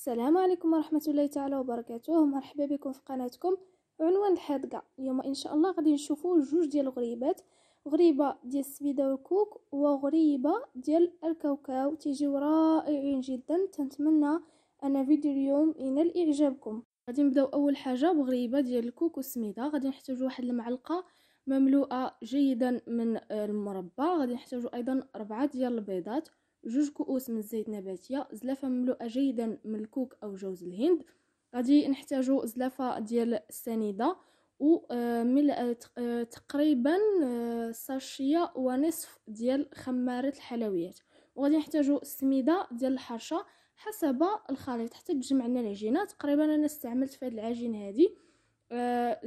السلام عليكم ورحمة الله تعالى وبركاته مرحبا بكم في قناتكم عنوان الحادقة اليوم إن شاء الله غادي نشوفوا جوج ديال الغريبات غريبة ديال السبيدة والكوك وغريبة ديال الكاوكاو تيجيو رائعين جدا تنتمنى أن فيديو اليوم ينال إعجابكم غادي نبداو أول حاجة بغريبة ديال الكوك والسميدة غادي نحتاجو واحد المعلقة مملوءة جيدا من المربى غادي نحتاجو أيضا ربعة ديال البيضات جوج كؤوس من الزيت نباتية زلافة مملوءة جيدا من الكوك أو جوز الهند غادي نحتاجو زلافة ديال السنيدة وملء آه، آه، آه، تقريبا ساشية ونصف ديال خمارة الحلويات وغادي نحتاجو السميدة ديال الحرشة حسب الخليط حتى تجمع لنا العجينه تقريبا انا استعملت في هاد العجين هادي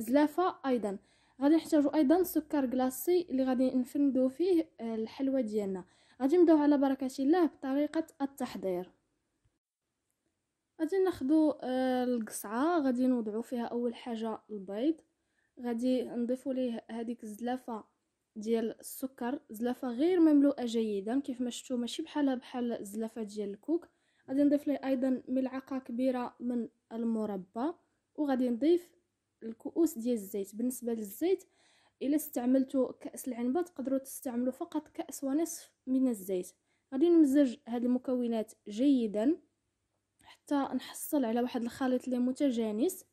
زلافه ايضا غادي نحتاجو ايضا سكر كلاصي اللي غادي نفندو فيه الحلوى ديالنا غادي نبداو على بركه الله بطريقه التحضير غادي ناخذوا آه، القصعه غادي نوضعوا فيها اول حاجه البيض غادي نضيفوا ليه هذيك الزلافه ديال السكر زلافه غير مملوءه جيدا كيف ما شفتوا ماشي بحالها بحال الزلافه ديال الكوك غادي نضيف ليه ايضا ملعقه كبيره من المربى وغادي نضيف الكؤوس ديال الزيت بالنسبه للزيت الا استعملتوا كاس العنبه تقدروا تستعملوا فقط كاس ونصف من الزيت غادي نمزج هذه المكونات جيدا حتى نحصل على واحد الخليط اللي متجانس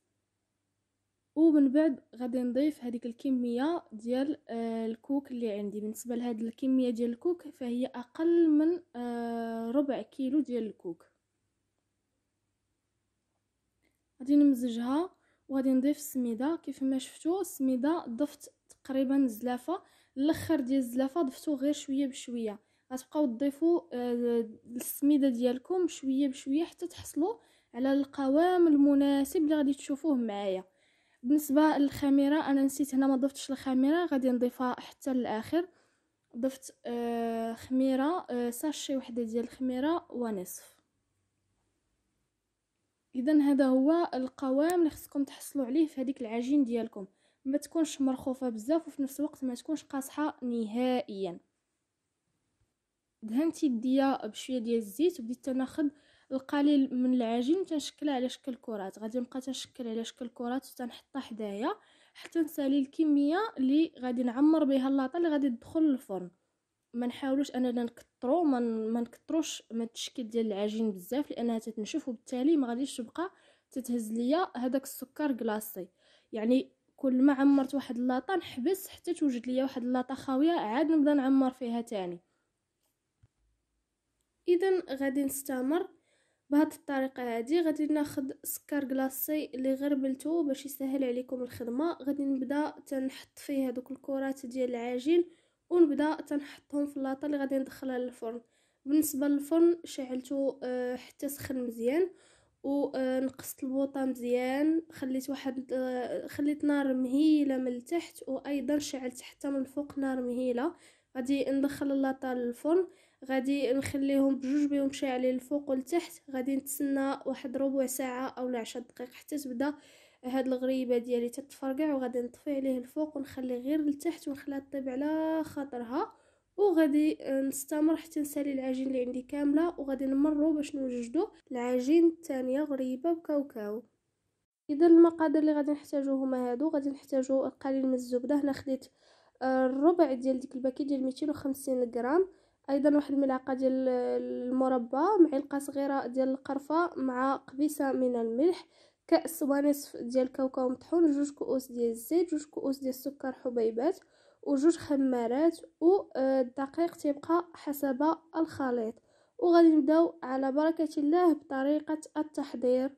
ومن بعد غادي نضيف هذيك الكميه ديال آه، الكوك اللي عندي بالنسبه لهاد الكميه ديال الكوك فهي اقل من آه، ربع كيلو ديال الكوك غادي نمزجها وغادي نضيف السميده كيف ما شفتوا السميده ضفت تقريبا الزلافه الاخر ديال الزلافه ضفتو غير شويه بشويه غتبقاو تضيفوا آه، السميده ديالكم شويه بشويه حتى تحصلوا على القوام المناسب اللي غادي تشوفوه معايا بالنسبه للخميره انا نسيت هنا ما ضفتش الخميره غادي نضيفها حتى للاخر ضفت آه خميره آه ساشي وحده ديال الخميره ونصف اذا هذا هو القوام اللي خصكم تحصلوا عليه في هذيك العجين ديالكم ما تكونش مرخوفه بزاف وفي نفس الوقت ما تكونش قاصحه نهائيا دهنت يديا بشويه ديال الزيت وبديت تناخد القليل من العجين تنشكلها على شكل كرات غادي نبقى تنشكل على شكل كرات وتنحطها حدايا حتى نسالي الكميه اللي غادي نعمر بها اللاطه اللي غادي تدخل للفرن ما نحاولوش اننا نكثروا ما نكثروش ما التشكيل ديال العجين بزاف لانها تتنشف وبالتالي ما غاديش تبقى تتهز ليا هذاك السكر كلاصي يعني كل ما عمرت واحد اللاطه نحبس حتى توجد ليا واحد اللاطه خاويه عاد نبدا نعمر فيها تاني اذا غادي نستمر بهاد الطريقه هادي غادي ناخد سكر كلاصي اللي غربلتو باش يسهل عليكم الخدمه غادي نبدا تنحط فيه هذوك الكرات ديال العجين ونبدا تنحطهم في اللاطه اللي غادي ندخلها للفرن بالنسبه للفرن شعلتو آه، حتى سخن مزيان ونقصت آه، البوطه مزيان خليت واحد آه، خليت نار مهيله من التحت وايضا شعلت حتى من الفوق نار مهيله غادي ندخل اللاطة للفرن غادي نخليهم بجوج بهم شاعلين الفوق والتحت غادي نتسنى واحد ربع ساعه اولا عشر دقائق حتى تبدا هاد الغريبه ديالي تتفرقع وغادي نطفي عليه الفوق ونخلي غير التحت ونخليها طيب على خاطرها وغادي نستمر حتى نسالي العجين اللي عندي كامله وغادي نمرو باش نوجدو العجين الثانيه غريبه بكاوكاو اذا المقادير اللي غادي نحتاجو هما هادو غادي نحتاجو القليل من الزبده هنا خديت آه، الربع ديال ديك الباكي ديال 250 غرام ايضا واحد الملعقه ديال المربى معلقه صغيره ديال القرفه مع قبيسه من الملح كاس ونصف ديال كاوكاو مطحون جوج كؤوس ديال الزيت جوج كؤوس ديال السكر حبيبات وجوج خمارات والدقيق آه، تبقى حسب الخليط وغادي نبداو على بركه الله بطريقه التحضير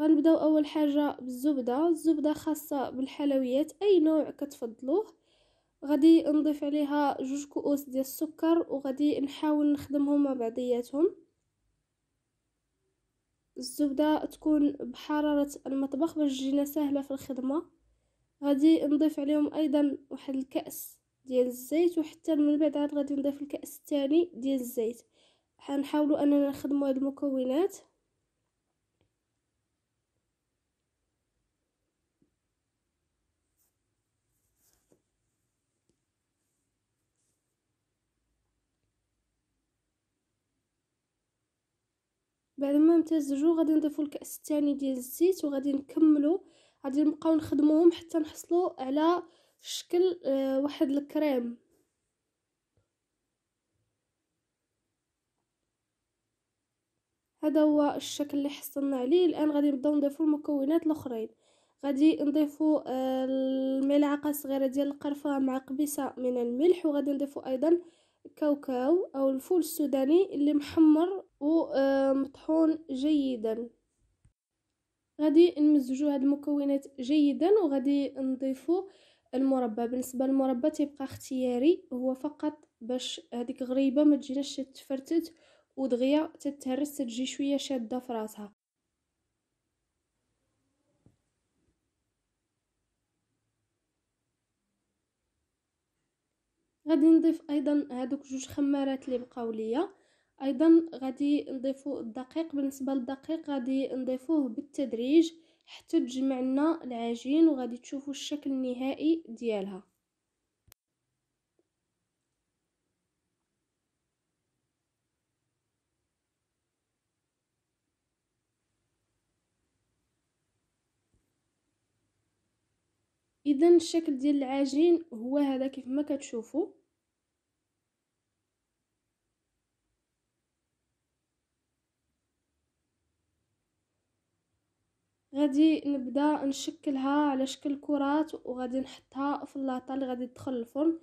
غنبداو اول حاجه بالزبده الزبده خاصه بالحلويات اي نوع كتفضلوه غادي نضيف عليها جوج كؤوس ديال السكر وغادي نحاول نخدمهم مع بعضياتهم الزبدة تكون بحرارة المطبخ باش تجينا سهلة في الخدمة غادي نضيف عليهم ايضا واحد الكأس ديال الزيت وحتى من بعد عاد غادي نضيف الكأس الثاني ديال الزيت حنحاولوا اننا نخدموا هاد المكونات بعد ما امتزجوا غادي نضيفوا الكاس الثاني ديال الزيت وغادي نكملوا غادي نبقاو نخدموهم حتى نحصلوا على شكل آه، واحد الكريم هذا هو الشكل اللي حصلنا عليه الان غادي نبداو نضيفوا المكونات الاخرين غادي نضيفوا آه، الملعقه صغيره ديال القرفه مع قبيصه من الملح وغادي نضيفوا ايضا كاوكاو او الفول السوداني اللي محمر ومطحون جيدا غادي نمزجو هاد المكونات جيدا وغادي نضيفو المربى بالنسبه للمربى تيبقى اختياري هو فقط باش هذيك غريبه ما تجيناش تفرتت ودغيا تتهرس تجي شويه شاده في راسها غادي نضيف ايضا هذوك جوج خمارات اللي بقاو ليا ايضا غادي نضيفو الدقيق بالنسبه للدقيق غادي نضيفوه بالتدريج حتى تجمع لنا العجين وغادي تشوفوا الشكل النهائي ديالها اذا الشكل ديال العجين هو هذا كيف ما كتشوفوا غادي نبدا نشكلها على شكل كرات وغادي نحطها في اللاطه اللي غادي تدخل الفرن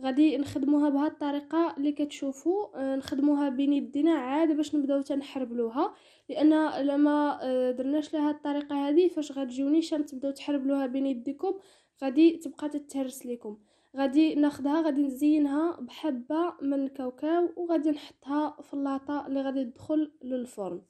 غادي نخدموها بهذه الطريقه اللي كتشوفوا آه، نخدموها بين يدينا عاد باش نبداو تنحربلوها لان لما آه، درناش لها الطريقه هذه فاش غتجيو شان تبداو تحربلوها بين يديكم غادي تبقى تتهرس لكم غادي ناخدها غادي نزينها بحبه من الكاوكاو وغادي نحطها في اللاطه اللي غادي تدخل للفرن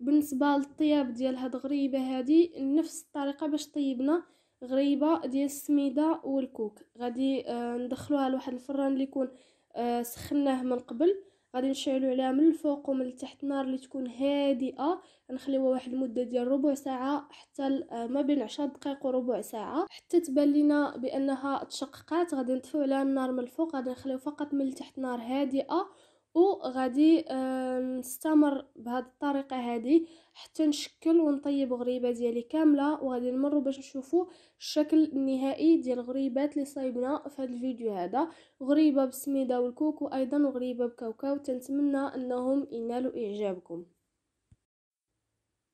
بالنسبه للطياب ديال هاد غريبه هادي نفس الطريقه باش طيبنا غريبه ديال السميده والكوك غادي آه، ندخلوها لواحد الفران اللي يكون آه، سخناه من قبل غادي نشعلو عليها من الفوق ومن التحت نار اللي تكون هادئه نخليوها واحد المده ديال ربع ساعه حتى آه، ما بين 10 دقائق وربع ساعه حتى تبان لينا بانها تشققات غادي نطفيو عليها النار من الفوق غادي نخليو فقط من التحت نار هادئه وغادي نستمر بهاد الطريقه هذه حتى نشكل ونطيب غريبه ديالي كامله وغادي نمروا باش نشوفوا الشكل النهائي ديال الغريبات اللي صايبنا في هذا الفيديو هذا غريبه بالسميده والكوكو ايضا وغريبه بكاوكاو تنتمنى انهم ينالوا اعجابكم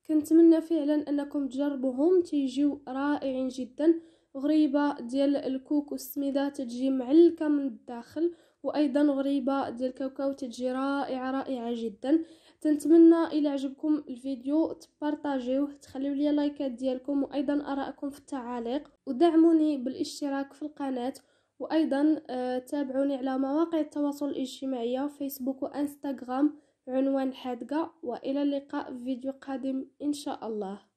كنتمنى فعلا انكم تجربوهم تيجيو رائعين جدا غريبه ديال الكوكو السميده تجي معلكه من الداخل وايضا غريبه ديال كاوكاو تجي رائعه رائعه جدا تنتمنى الى عجبكم الفيديو تبارطاجيوه تخليو لي لايكات ديالكم وايضا ارائكم في التعاليق ودعموني بالاشتراك في القناه وايضا آه، تابعوني على مواقع التواصل الاجتماعي فيسبوك وانستغرام عنوان حادقه والى اللقاء في فيديو قادم ان شاء الله